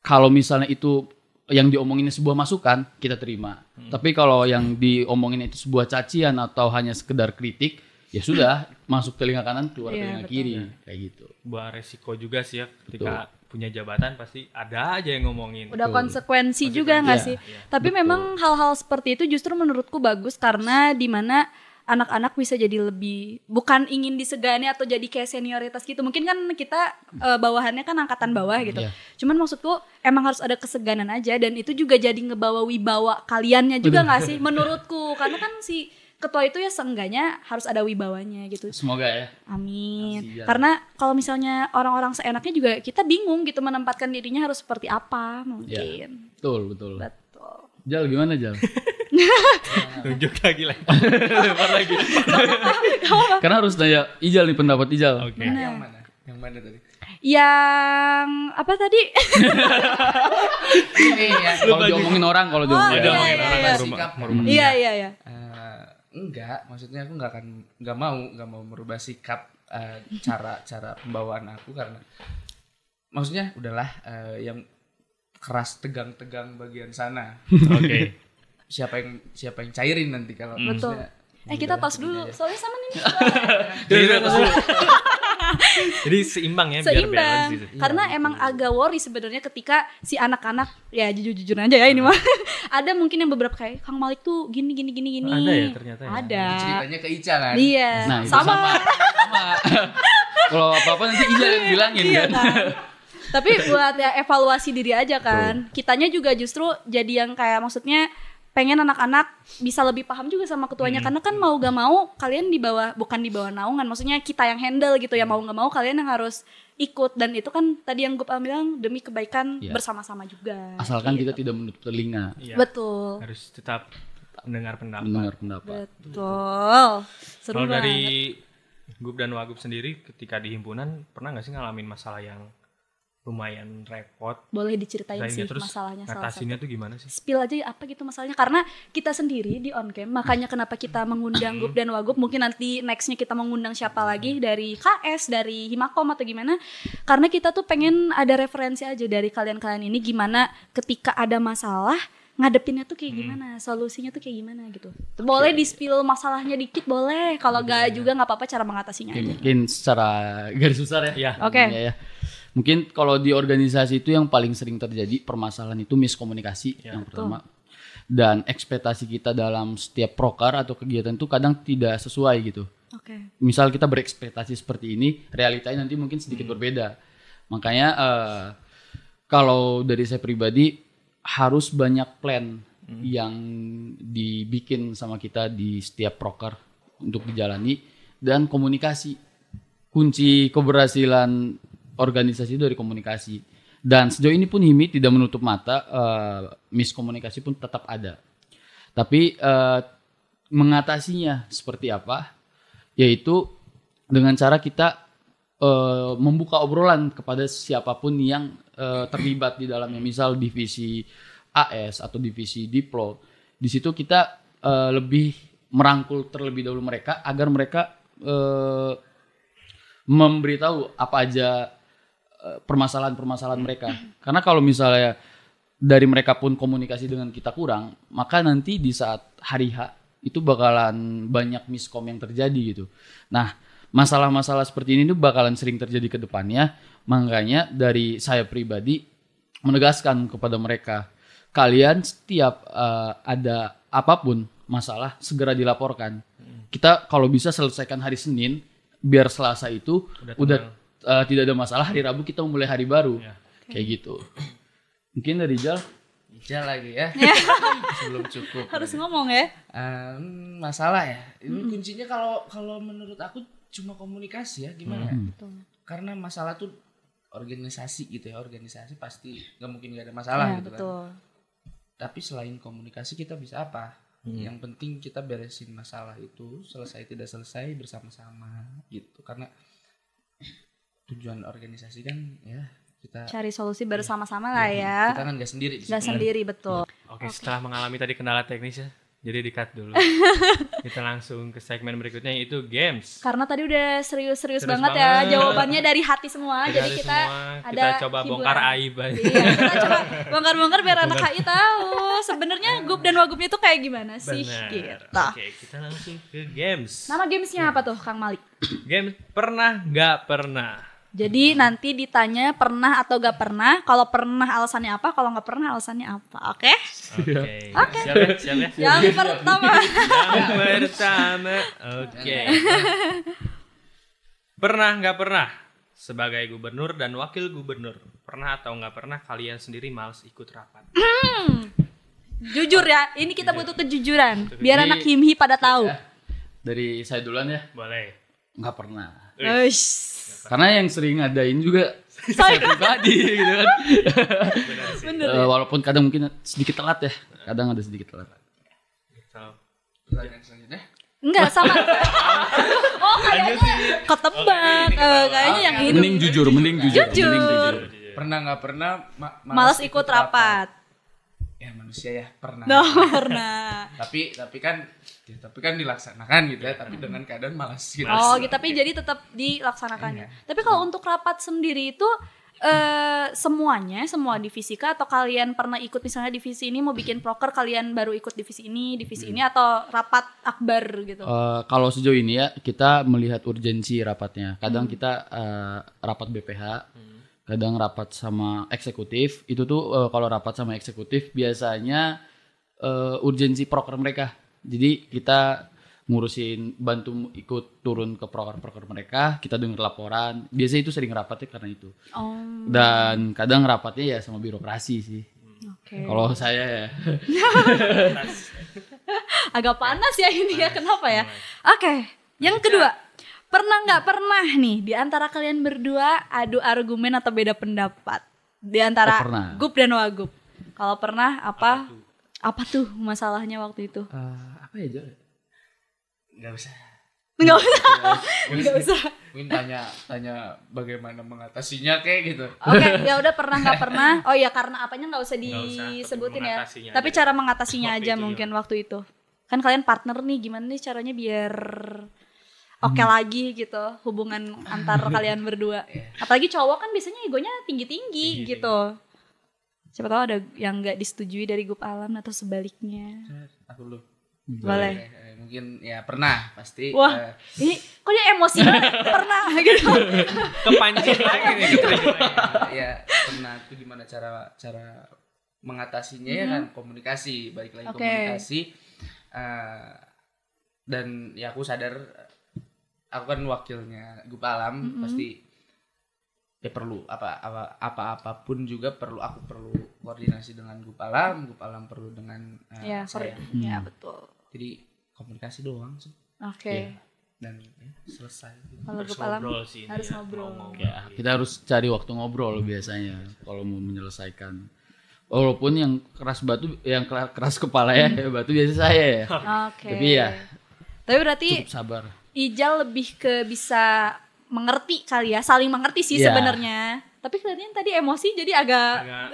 kalau misalnya itu yang diomongin sebuah masukan kita terima. Hmm. Tapi kalau yang diomongin itu sebuah cacian atau hanya sekedar kritik, ya sudah masuk telinga kanan keluar yeah, telinga betul. kiri iya. kayak gitu. buah resiko juga sih ya ketika betul. punya jabatan pasti ada aja yang ngomongin. Udah betul. konsekuensi, konsekuensi juga nggak sih? Ya. Tapi betul. memang hal-hal seperti itu justru menurutku bagus karena di mana anak-anak bisa jadi lebih bukan ingin disegani atau jadi kayak senioritas gitu mungkin kan kita uh, bawahannya kan angkatan bawah gitu yeah. cuman maksudku emang harus ada keseganan aja dan itu juga jadi ngebawa wibawa kaliannya juga nggak sih menurutku karena kan si ketua itu ya seenggaknya harus ada wibawanya gitu semoga ya amin karena kalau misalnya orang-orang seenaknya juga kita bingung gitu menempatkan dirinya harus seperti apa mungkin yeah. betul betul But, Jal gimana Jal? Tunjuk lagi lah. Lempar lagi. Karena harus nanya. Ijal nih pendapat Ijal. Oke. Okay. Yang mana? Yang mana tadi? Yang apa tadi? Ini ya. Iya. Kalau diomongin orang, kalau oh, diomongin oh, orang, iya, iya, sikap Iya iya iya. Eh, enggak, maksudnya aku enggak akan enggak mau enggak mau merubah sikap cara-cara eh, uh, pembawaan aku karena maksudnya udahlah uh, yang keras tegang-tegang bagian sana. Oke. Okay. siapa yang siapa yang cairin nanti kalau mm. betul. Eh gitu kita tos dulu, soalnya sama nih. Jadi seimbang ya seimbang. biar balance gitu. iya. Karena ya, emang agak worry sebenarnya ketika si anak-anak ya jujur-jujur aja ya ini iya. mah. ada mungkin yang beberapa kayak Kang Malik tuh gini gini gini gini. Ada ya ternyata. Ya. Ada. Ceritanya ke Ica kan. Iya. Nah, sama. Sama. sama. Kalau apa-apa nanti Ica yang bilangin iya, kan. kan? Tapi buat ya evaluasi diri aja kan. Betul. Kitanya juga justru jadi yang kayak maksudnya pengen anak-anak bisa lebih paham juga sama ketuanya hmm. karena kan mau gak mau kalian di bawah bukan di bawah naungan maksudnya kita yang handle gitu ya hmm. mau gak mau kalian yang harus ikut dan itu kan tadi yang gue bilang demi kebaikan ya. bersama-sama juga asalkan gitu. kita tidak menutup telinga ya. betul harus tetap mendengar pendapat mendengar pendapat betul seru kalau dari Gub dan Wagub sendiri ketika di himpunan pernah nggak sih ngalamin masalah yang lumayan repot. Boleh diceritain ya, sih terus masalahnya satu. tuh gimana sih? Spill aja apa gitu masalahnya karena kita sendiri di on cam makanya kenapa kita mengundang Gup dan Wagub mungkin nanti nextnya kita mengundang siapa lagi dari KS dari Himakom atau gimana karena kita tuh pengen ada referensi aja dari kalian-kalian ini gimana ketika ada masalah ngadepinnya tuh kayak hmm. gimana, solusinya tuh kayak gimana gitu. Boleh di spill masalahnya dikit boleh, kalau iya, gak iya. juga nggak apa-apa cara mengatasinya. Mungkin aja. secara garis besar ya. ya Oke. Okay. Ya, ya mungkin kalau di organisasi itu yang paling sering terjadi permasalahan itu miskomunikasi ya, yang betul. pertama dan ekspektasi kita dalam setiap proker atau kegiatan itu kadang tidak sesuai gitu. Okay. Misal kita berekspektasi seperti ini, realitanya nanti mungkin sedikit hmm. berbeda. Makanya uh, kalau dari saya pribadi harus banyak plan hmm. yang dibikin sama kita di setiap proker untuk dijalani dan komunikasi kunci keberhasilan organisasi dari komunikasi. Dan sejauh ini pun Himi tidak menutup mata uh, miskomunikasi pun tetap ada. Tapi uh, mengatasinya seperti apa? Yaitu dengan cara kita uh, membuka obrolan kepada siapapun yang uh, terlibat di dalamnya, misal divisi AS atau divisi Diplo. Di situ kita uh, lebih merangkul terlebih dahulu mereka agar mereka uh, memberitahu apa aja Eh, permasalahan-permasalahan mereka. Karena kalau misalnya dari mereka pun komunikasi dengan kita kurang, maka nanti di saat hari H itu bakalan banyak miskom yang terjadi gitu. Nah, masalah-masalah seperti ini tuh bakalan sering terjadi ke depannya. Makanya dari saya pribadi menegaskan kepada mereka, kalian setiap uh, ada apapun masalah segera dilaporkan. Kita kalau bisa selesaikan hari Senin biar Selasa itu udah, udah uh, tidak ada masalah hari Rabu kita mulai hari baru ya. kayak gitu mungkin dari Jal Jal lagi ya, ya. sebelum cukup harus lagi. ngomong ya um, masalah ya ini hmm. kuncinya kalau kalau menurut aku cuma komunikasi ya gimana ya? hmm. karena masalah tuh organisasi gitu ya organisasi pasti nggak mungkin nggak ada masalah ya, gitu kan. betul. kan tapi selain komunikasi kita bisa apa Hmm. Yang penting kita beresin masalah itu, selesai tidak selesai bersama-sama gitu. Karena tujuan organisasi kan ya kita cari solusi iya. bersama-sama iya, lah iya. ya. Kita kan gak sendiri. Gak sendiri betul. Oke, okay, setelah mengalami tadi kendala teknis ya. Jadi dikat cut dulu. kita langsung ke segmen berikutnya yaitu games. Karena tadi udah serius-serius banget, banget ya jawabannya dari hati semua. Dari jadi kita semua. ada kita coba hiburan. bongkar aib aja. Iya, kita coba bongkar-bongkar biar anak HI tahu sebenarnya nah. gup dan wagupnya itu kayak gimana sih Bener. gitu. Oke, kita langsung ke games. Nama gamesnya apa tuh Kang Malik? Games pernah nggak pernah. Jadi nanti ditanya pernah atau gak pernah. Kalau pernah alasannya apa, kalau nggak pernah alasannya apa. Oke? Oke. Iya. Oke. Ya, ya? Yang pertama. Yang pertama. Oke. Okay. pernah nggak pernah sebagai gubernur dan wakil gubernur. Pernah atau nggak pernah kalian sendiri males ikut rapat? Hmm. Jujur ya, ini kita iya. butuh kejujuran. Biar anak himhi pada tahu. Ya. Dari saya duluan ya. Boleh. Nggak pernah. Uish karena yang sering ngadain juga saya pribadi gitu kan. Bener, uh, walaupun kadang mungkin sedikit telat ya. Kadang ada sedikit telat. Enggak sama. oh kayaknya ketebak. Uh, kayaknya yang ini. Mending jujur, mending jujur. Jujur. Mending jujur. Pernah nggak pernah ma malas, malas ikut rapat ya manusia ya pernah no, pernah tapi tapi kan ya, tapi kan dilaksanakan gitu ya, ya. tapi dengan keadaan malas gitu oh gitu tapi jadi tetap dilaksanakannya iya. tapi kalau iya. untuk rapat sendiri itu eh, semuanya semua divisi kah atau kalian pernah ikut misalnya divisi ini mau bikin proker kalian baru ikut divisi ini divisi ini hmm. atau rapat akbar gitu uh, kalau sejauh ini ya kita melihat urgensi rapatnya kadang hmm. kita uh, rapat BPH hmm kadang rapat sama eksekutif itu tuh uh, kalau rapat sama eksekutif biasanya uh, urgensi proker mereka jadi kita ngurusin bantu ikut turun ke proker-proker mereka kita dengar laporan biasanya itu sering rapatnya karena itu oh. dan kadang rapatnya ya sama birokrasi sih okay. kalau saya ya agak panas ya ini ya kenapa ya oke okay. yang kedua Pernah nggak pernah nih di antara kalian berdua adu argumen atau beda pendapat di antara oh, Gup dan Wagup Kalau pernah apa? Apa tuh, apa tuh masalahnya waktu itu? Uh, apa ya Jo? Gak usah. Gak usah. Gak usah. Mungkin tanya tanya bagaimana mengatasinya kayak gitu. Oke, okay, ya udah pernah nggak pernah. Oh ya karena apanya nggak usah disebutin ya. Tapi cara mengatasinya aja mungkin iya. waktu itu. Kan kalian partner nih, gimana nih caranya biar oke okay hmm. lagi gitu hubungan antar kalian berdua iya. apalagi cowok kan biasanya egonya tinggi tinggi gitu siapa tahu ada yang nggak disetujui dari grup alam atau sebaliknya aku lu. boleh eh, mungkin ya pernah pasti wah uh, ini kok dia emosi pernah gitu kepancing iya. lagi nih ya pernah itu gimana cara cara mengatasinya hmm. ya kan mm-hmm. komunikasi balik lagi okay. komunikasi uh, dan ya aku sadar aku kan wakilnya Gup alam mm -hmm. pasti ya perlu apa apa apa apapun juga perlu aku perlu koordinasi dengan Gup alam Gup alam perlu dengan uh, ya, saya hmm. Ya, betul jadi komunikasi doang sih oke okay. ya. dan ya, selesai kalau ngobrol alam sih harus ya. ngobrol ya, iya. kita harus cari waktu ngobrol hmm. biasanya kalau mau menyelesaikan walaupun yang keras batu yang keras kepala ya hmm. batu biasa saya ya okay. tapi ya tapi berarti cukup sabar Ijal lebih ke bisa mengerti kali ya, saling mengerti sih yeah. sebenarnya. Tapi kelihatannya tadi emosi jadi agak, agak.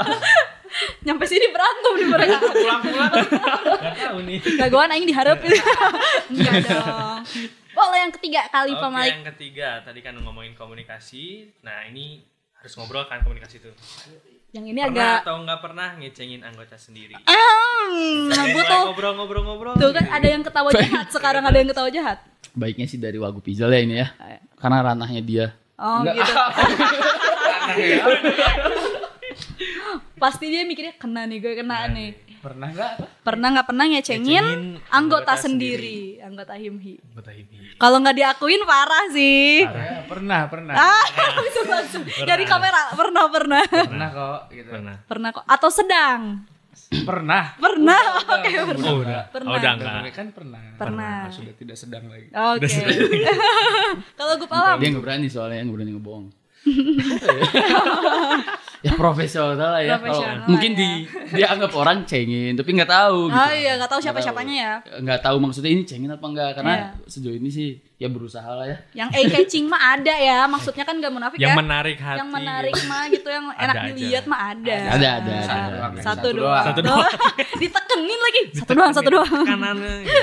nyampe sini berantem di mereka. Iya, pulang-pulang. Gak tahu nih. Gak aing diharap. Iya. Enggak dong. Boleh yang ketiga kali okay, okay, yang ketiga. Tadi kan ngomongin komunikasi. Nah, ini harus ngobrol kan komunikasi itu yang ini pernah agak atau nggak pernah ngecengin anggota sendiri um, butuh ngobrol-ngobrol-ngobrol tuh kan ada yang ketawa jahat sekarang ada yang ketawa jahat baiknya sih dari wagu Izal ya ini ah, ya karena ranahnya dia oh Nggak. gitu pasti dia mikirnya kena nih gue kena nah, nih iya. Pernah nggak? Pernah nggak pernah ngecengin, ngecengin anggota, anggota sendiri. sendiri, anggota Himhi. Anggota Himhi. Kalau nggak diakuin parah sih. Parah. Pernah, pernah. Ah, langsung langsung. Dari kamera pernah, pernah. Pernah kok, gitu. Pernah. Pernah kok. Atau sedang. Pernah. Pernah. Oke, okay, pernah. Oh, udah. Pernah. Oh, udah enggak. Kan pernah. Pernah. pernah. Sudah tidak sedang lagi. Oke. Okay. Kalau gue paham. Dia nggak berani soalnya, nggak berani ngebohong. ya profesional lah ya. Profesional oh, mungkin ya. di anggap orang cengin, tapi nggak tahu. Oh gitu. Oh iya, nggak tahu siapa siapanya ya. Nggak tahu maksudnya ini cengin apa enggak karena yeah. sejauh ini sih ya berusaha lah ya. Yang eye eh, catching mah ada ya, maksudnya kan nggak munafik yang ya. Yang menarik hati. Yang gitu. menarik gitu. mah gitu, yang enak dilihat mah ada. Ada ada. ada, ada. Satu, ada. satu doang. Satu doang. Ditekenin lagi. Satu doang, satu doang. kanan iya.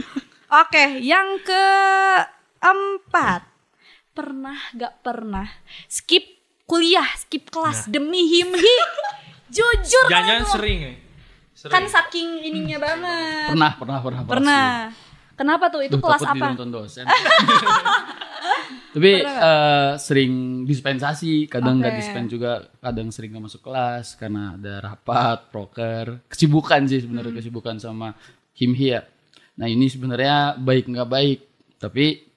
Oke, yang keempat Pernah gak pernah skip kuliah skip kelas ya. demi himhi jujur jangan sering, ya? sering kan saking ininya hmm. banget pernah pernah pernah pernah pasti. kenapa tuh itu Duh, kelas apa tapi pernah. uh, sering dispensasi kadang nggak okay. dispens juga kadang sering nggak masuk kelas karena ada rapat proker kesibukan sih sebenarnya hmm. kesibukan sama himhi ya nah ini sebenarnya baik nggak baik tapi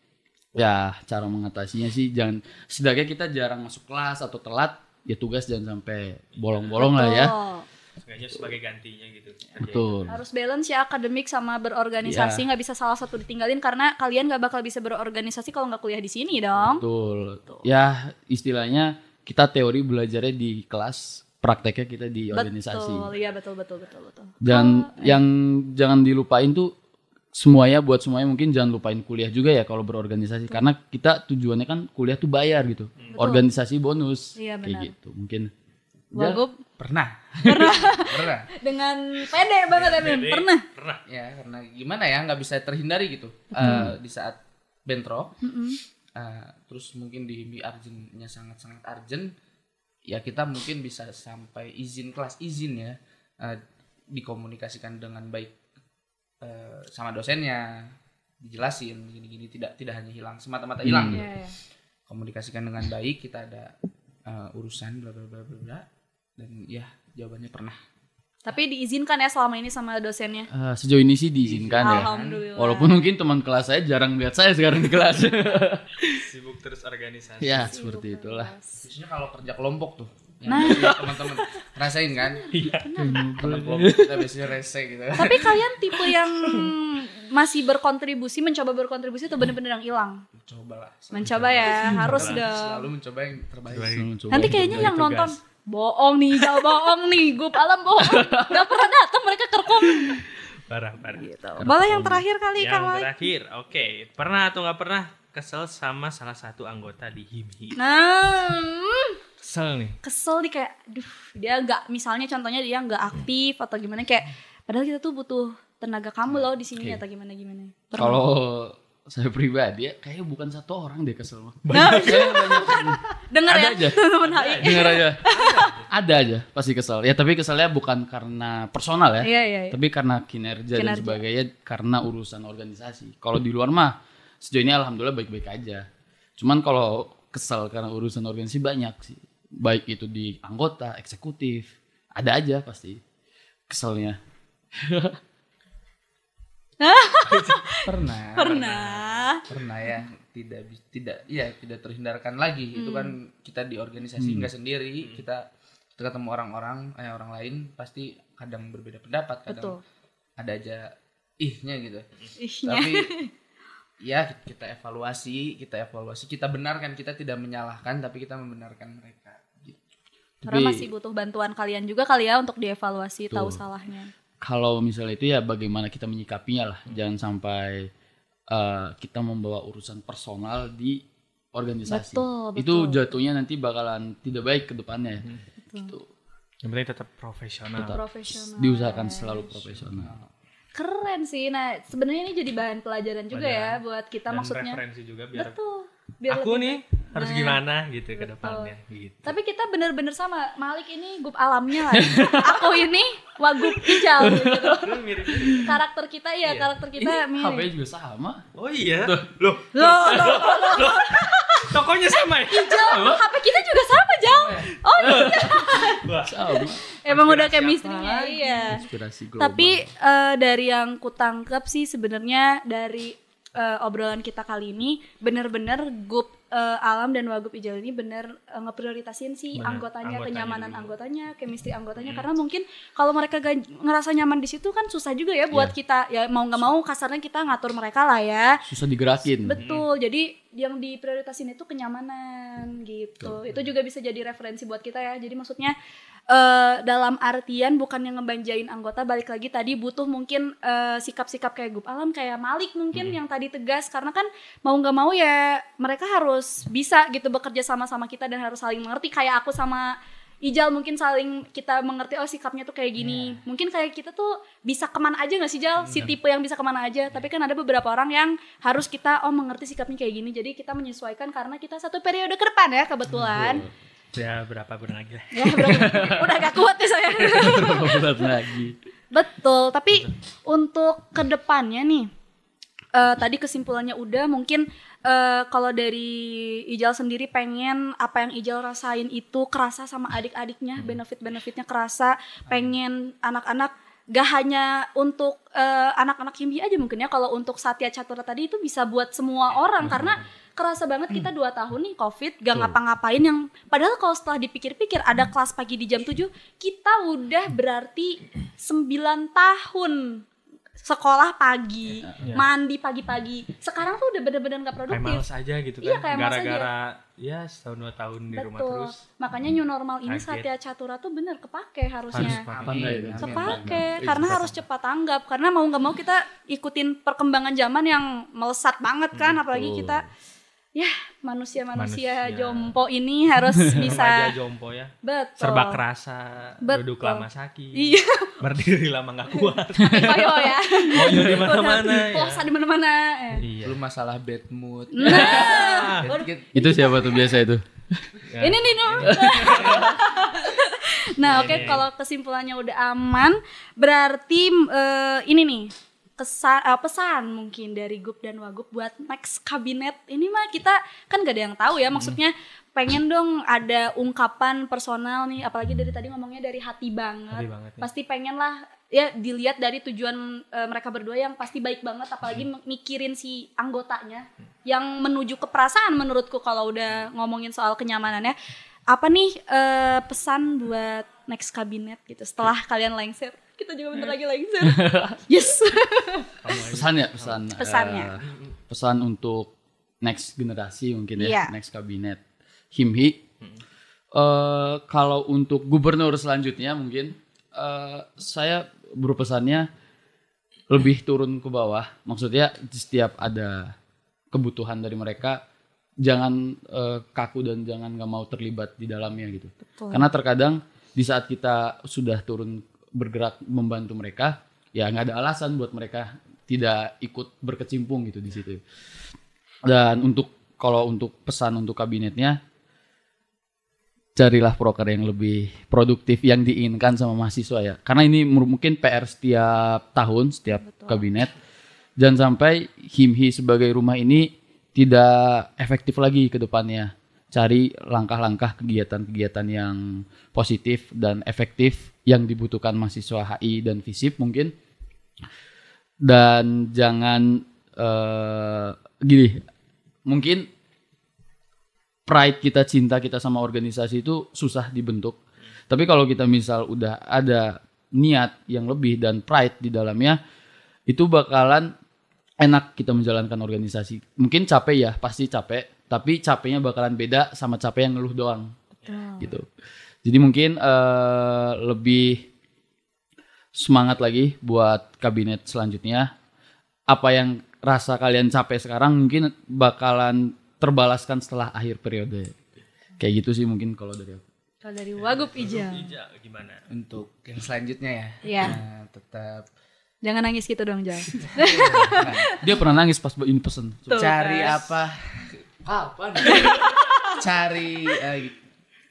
ya cara mengatasinya sih jangan setidaknya kita jarang masuk kelas atau telat ya tugas jangan sampai bolong-bolong lah ya sengaja sebagai gantinya gitu betul harus balance ya akademik sama berorganisasi ya. nggak ya. bisa salah satu ditinggalin karena kalian nggak bakal bisa berorganisasi kalau nggak kuliah di sini dong betul. betul ya istilahnya kita teori belajarnya di kelas prakteknya kita di betul, organisasi betul iya betul betul betul betul dan oh, yang eh. jangan dilupain tuh semuanya buat semuanya mungkin jangan lupain kuliah juga ya kalau berorganisasi betul. karena kita tujuannya kan kuliah tuh bayar gitu betul. organisasi bonus iya, benar. kayak gitu mungkin Wagub ya, pernah pernah pernah dengan pede banget Emin pernah pernah ya karena gimana ya nggak bisa terhindari gitu uh, di saat bentrok uh, terus mungkin di Mi Arjennya sangat sangat Arjen ya kita mungkin bisa sampai izin kelas izin ya uh, dikomunikasikan dengan baik Eh, sama dosennya dijelasin gini-gini tidak tidak hanya hilang semata-mata hmm. hilang hmm. komunikasikan dengan baik kita ada uh, urusan bla bla bla bla dan ya jawabannya pernah tapi diizinkan ya selama ini sama dosennya? Uh, sejauh ini sih diizinkan ya. Walaupun mungkin teman kelas saya jarang lihat saya sekarang di kelas. Sibuk terus organisasi. Ya, Sibuk seperti itulah. Biasanya kalau kerja kelompok tuh Iya, nah, iya, teman-teman rasain kan? Iya. kita biasanya rese gitu. Tapi kalian tipe yang masih berkontribusi, mencoba berkontribusi atau benar-benar yang hilang? Mencoba lah. Mencoba ya, harus dong. Selalu mencoba yang terbaik. Mencoba Nanti kayaknya yang nonton bohong nih, jauh bohong nih, gue palem bohong. nggak pernah datang mereka kerkom. Parah, parah. Gitu. Boleh yang terakhir kali, Kang terakhir, oke. Okay. Pernah atau nggak pernah kesel sama salah satu anggota di himi Nah, kesel nih. Kesel nih kayak, duh, dia nggak misalnya contohnya dia nggak aktif atau gimana kayak, padahal kita tuh butuh tenaga kamu loh di sini okay. atau gimana gimana. Kalau saya pribadi ya kayaknya bukan satu orang dia kesel mah. Banyak, nah, Dengar ya, aja. teman HI. Dengar aja. ada aja pasti kesel. Ya tapi keselnya bukan karena personal ya. Iya, iya, iya. Tapi karena kinerja, kinerja dan sebagainya karena urusan organisasi. Kalau di luar mah sejauh ini alhamdulillah baik-baik aja. Cuman kalau kesel karena urusan organisasi banyak sih. Baik itu di anggota, eksekutif, ada aja pasti keselnya. pernah, pernah. Pernah. Pernah ya, tidak tidak ya tidak terhindarkan lagi. Hmm. Itu kan hmm. kita di organisasi enggak hmm. sendiri, hmm. kita kita ketemu orang-orang eh orang lain pasti kadang berbeda pendapat, kadang Betul. ada aja ihnya gitu. Ihnya. Tapi ya kita evaluasi kita evaluasi kita benarkan kita tidak menyalahkan tapi kita membenarkan mereka gitu. karena masih butuh bantuan kalian juga kali ya untuk dievaluasi tuh. tahu salahnya kalau misalnya itu ya bagaimana kita menyikapinya lah hmm. jangan sampai uh, kita membawa urusan personal di organisasi betul, betul. itu jatuhnya nanti bakalan tidak baik ke depannya hmm. gitu yang penting tetap profesional tetap profesional diusahakan selalu profesional keren sih nah sebenarnya ini jadi bahan pelajaran juga pelajaran. ya buat kita Dan maksudnya referensi juga biar betul biar aku nih baik. harus nah, gimana gitu betul. ke depannya gitu. Tapi kita bener-bener sama Malik ini gup alamnya lah. Ya. aku ini wagup hijau gitu. Karakter kita ya, iya. karakter kita ini mirip. HP juga sama. Oh iya. Loh, loh. Loh, loh, loh, loh. loh. Tokonya sama ya? Hijau, sama. HP kita juga sama, Jang. Ya? Oh iya. Wah, Emang udah chemistry-nya iya. Inspirasi global. Tapi uh, dari yang kutangkep sih sebenarnya dari uh, obrolan kita kali ini benar-benar grup uh, eh, alam dan wagub ijal ini benar uh, eh, ngeprioritasin si bener, anggotanya, anggotanya kenyamanan dulu. anggotanya, chemistry hmm. anggotanya hmm. karena mungkin kalau mereka gak ngerasa nyaman di situ kan susah juga ya buat yeah. kita ya mau nggak mau kasarnya kita ngatur mereka lah ya. Susah digerakin. Betul. Hmm. Jadi yang diprioritasin itu kenyamanan gitu. Betul. Itu juga bisa jadi referensi buat kita ya. Jadi maksudnya uh, dalam artian bukan yang ngebanjain anggota balik lagi tadi butuh mungkin eh, sikap-sikap uh, kayak grup Alam kayak Malik mungkin hmm. yang tadi tegas karena kan mau nggak mau ya mereka harus bisa gitu bekerja sama-sama kita dan harus saling mengerti kayak aku sama Ijal mungkin saling kita mengerti oh sikapnya tuh kayak gini yeah. mungkin kayak kita tuh bisa kemana aja nggak sih Jal si iya. tipe yang bisa kemana aja iya. tapi kan ada beberapa orang yang harus kita oh mengerti sikapnya kayak gini jadi kita menyesuaikan karena kita satu periode ke depan ya kebetulan Yeah. Ya berapa bulan lagi lah. Ya, berapa, udah gak kuat ya saya. berapa bulan lagi. Betul, tapi Betul. untuk kedepannya nih, uh, tadi kesimpulannya udah mungkin uh, kalau dari Ijal sendiri pengen apa yang Ijal rasain itu kerasa sama adik-adiknya hmm. benefit-benefitnya kerasa pengen anak-anak gak hanya untuk anak eh, anak-anak himbi aja mungkin ya kalau untuk Satya catur tadi itu bisa buat semua iya. orang karena hmm kerasa banget kita hmm. dua tahun nih covid gak ngapa-ngapain yang padahal kalau setelah dipikir-pikir ada kelas pagi di jam 7 kita udah berarti 9 tahun sekolah pagi, ya. mandi pagi-pagi. Sekarang tuh udah bener-bener gak produktif. Gitu iya, kan. Kayak males aja gitu kan. Iya, kayak Gara-gara ya setahun dua tahun Betul. di rumah terus. Makanya new normal ini saatnya Satya Catura tuh bener kepake harusnya. Harus kepake. Kepake. Karena harus cepat tanggap. Karena mau gak mau kita ikutin perkembangan zaman yang melesat banget kan. Apalagi kita ya manusia-manusia jompo ini harus bisa jompo ya betul serba kerasa betul. duduk lama sakit iya berdiri lama nggak kuat Ayo ya oh, iya, di mana-mana puasa ya. di mana-mana iya. masalah bad mood nah. itu siapa tuh biasa itu ya. ini nih nah oke okay, kalau kesimpulannya udah aman berarti uh, ini nih pesan, uh, eh, pesan mungkin dari Gup dan Wagup buat next kabinet ini mah kita kan gak ada yang tahu ya maksudnya pengen dong ada ungkapan personal nih apalagi dari tadi ngomongnya dari hati banget, hati banget ya. pasti pengen lah ya dilihat dari tujuan uh, mereka berdua yang pasti baik banget apalagi hmm. mikirin si anggotanya yang menuju ke perasaan menurutku kalau udah ngomongin soal kenyamanannya apa nih uh, pesan buat next kabinet gitu setelah kalian lengser kita juga bentar eh. lagi lengser. yes. pesan ya pesan. Pesannya. Uh, pesan untuk next generasi mungkin ya, yeah. next kabinet. Himhi. Uh, eh, kalau untuk gubernur selanjutnya mungkin uh, saya berpesannya lebih turun ke bawah. Maksudnya setiap ada kebutuhan dari mereka jangan uh, kaku dan jangan nggak mau terlibat di dalamnya gitu. Betul. Karena terkadang di saat kita sudah turun bergerak membantu mereka ya nggak ada alasan buat mereka tidak ikut berkecimpung gitu di situ dan untuk kalau untuk pesan untuk kabinetnya carilah proker yang lebih produktif yang diinginkan sama mahasiswa ya karena ini mungkin PR setiap tahun setiap Betul. kabinet jangan sampai himhi sebagai rumah ini tidak efektif lagi ke depannya cari langkah-langkah kegiatan-kegiatan yang positif dan efektif yang dibutuhkan mahasiswa HI dan FISIP mungkin dan jangan uh, gini mungkin pride kita cinta kita sama organisasi itu susah dibentuk tapi kalau kita misal udah ada niat yang lebih dan pride di dalamnya itu bakalan enak kita menjalankan organisasi mungkin capek ya pasti capek tapi capeknya bakalan beda sama capek yang ngeluh doang Betul. gitu jadi mungkin uh, lebih semangat lagi buat kabinet selanjutnya apa yang rasa kalian capek sekarang mungkin bakalan terbalaskan setelah akhir periode kayak gitu sih mungkin kalau dari aku kalau dari Wagub Ija. Ija gimana? Untuk yang selanjutnya ya. Ya. Nah, tetap Jangan nangis gitu dong, iya, jangan. dia pernah nangis pas ini pesen. Cari apa apa nih cari uh,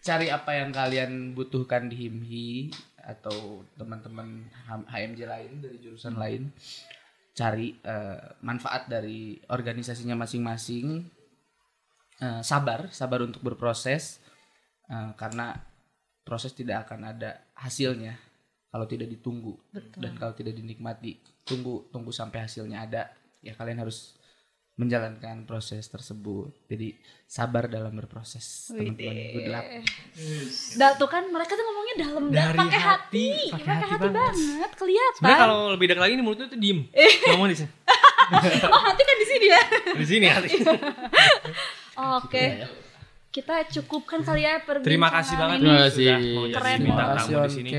cari apa yang kalian butuhkan di Himhi atau teman-teman HMJ lain dari jurusan lain cari uh, manfaat dari organisasinya masing-masing uh, sabar sabar untuk berproses uh, karena proses tidak akan ada hasilnya kalau tidak ditunggu Betul. dan kalau tidak dinikmati tunggu tunggu sampai hasilnya ada ya kalian harus menjalankan proses tersebut. Jadi sabar dalam berproses teman-teman good Yes. tuh kan mereka tuh ngomongnya dalam banget pakai hati, hati iya, pakai hati, hati banget, banget kelihatan. Sebenarnya kalau lebih dekat lagi nih mulutnya tuh diem. Eh. Ngomong di sini. oh hati kan di sini ya? Di sini hati. Iya. Oke. Okay. Gitu ya. Kita cukupkan kali ya perbincangan Terima kasih banget ini. Terima kasih. Sudah Keren Terima kasih di sini.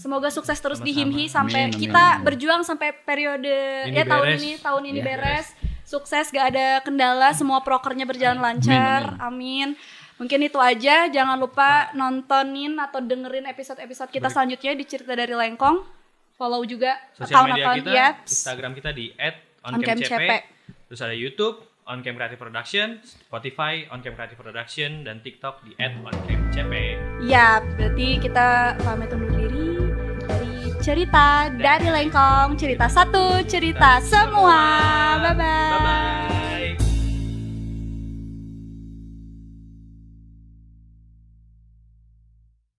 Semoga sukses terus Sama -sama. di Himhi sampai amin. kita berjuang sampai periode ini ya beres. tahun ini tahun ini ya, beres. beres sukses, gak ada kendala, semua prokernya berjalan lancar. Amin. amin. amin. Mungkin itu aja. Jangan lupa nontonin atau dengerin episode-episode kita selanjutnya di Cerita dari Lengkong. Follow juga Sosial account media account kita, yaps. Instagram kita di @oncamcp. Terus ada YouTube Oncam Creative Production, Spotify Oncam Creative Production dan TikTok di @oncamcp. Ya, berarti kita pamit undur diri cerita dari Lengkong, cerita satu, cerita semua. Bye bye.